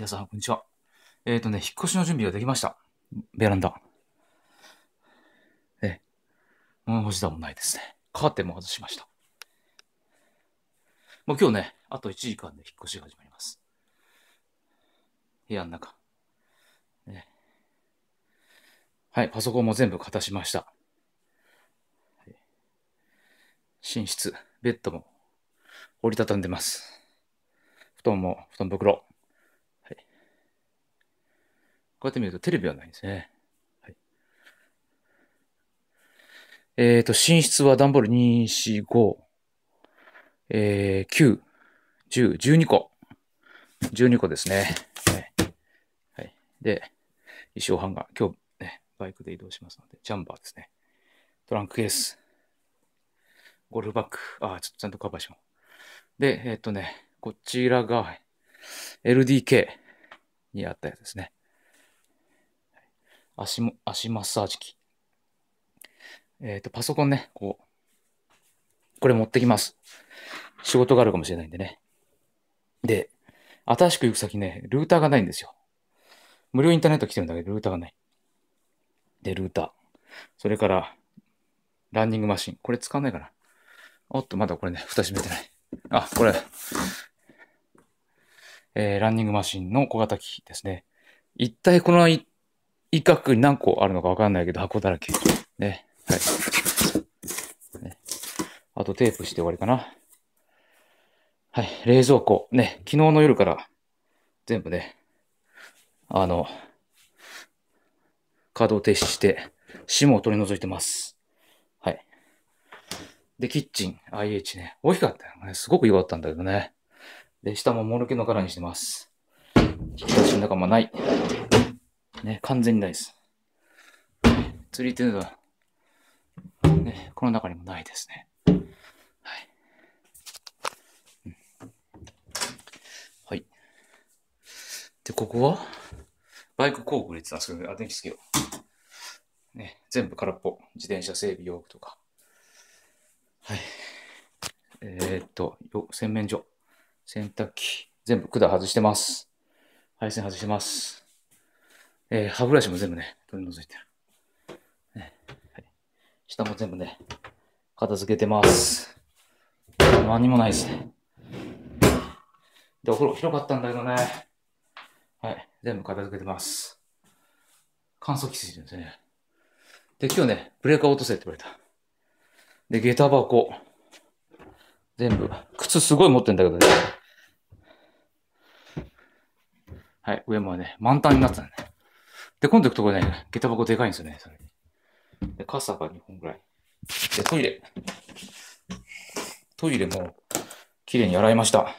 皆さん、こんにちは。えっ、ー、とね、引っ越しの準備ができました。ベランダ。え、物干しだもないですね。カーテンも外しました。もう今日ね、あと1時間で引っ越しが始まります。部屋の中。ね、はい、パソコンも全部片しました。寝室、ベッドも折りたたんでます。布団も、布団袋。ってるとテレビはないんですね。はい、えっ、ー、と、寝室は段ボール2、4、5、えー、9、10、12個。12個ですね。はい。で、衣装ハンガー。今日、ね、バイクで移動しますので、ジャンバーですね。トランクケース。ゴルフバッグ。ああ、ちょっとちゃんとカバーしよう。で、えっ、ー、とね、こちらが LDK にあったやつですね。足も、足マッサージ機。えっ、ー、と、パソコンね、こう。これ持ってきます。仕事があるかもしれないんでね。で、新しく行く先ね、ルーターがないんですよ。無料インターネット来てるんだけど、ルーターがない。で、ルーター。それから、ランニングマシン。これ使わないかな。おっと、まだこれね、蓋閉めてない。あ、これ。えー、ランニングマシンの小型機ですね。一体この一角に何個あるのかわかんないけど、箱だらけ。ね。はい。ね、あとテープして終わりかな。はい。冷蔵庫。ね。昨日の夜から全部ね、あの、稼働停止して、霜を取り除いてます。はい。で、キッチン、IH ね。大きかったよね。すごく良かったんだけどね。で、下ももぬけの殻にしてます。引き出しの中もない。ね、完全にないです。釣りというのは、ね、この中にもないですね。はい。うん、はい。で、ここはバイク工具につなすあ、電気つけよう。ね、全部空っぽ。自転車整備用具とか。はい。えー、っと、よ洗面所、洗濯機、全部管外してます。配線外してます。えー、歯ブラシも全部ね、取り除いてる。ねはい、下も全部ね、片付けてます。何もないですね。で、お風呂広かったんだけどね。はい。全部片付けてます。乾燥機ついてるんですね。で、今日ね、ブレーカー落とせって言われた。で、下駄箱。全部。靴すごい持ってんだけどね。はい。上もね、満タンになってたね。で、今度行くとこね、下駄箱でかいんですよね、それ。で、傘が2本ぐらい。で、トイレ。トイレも、綺麗に洗いました。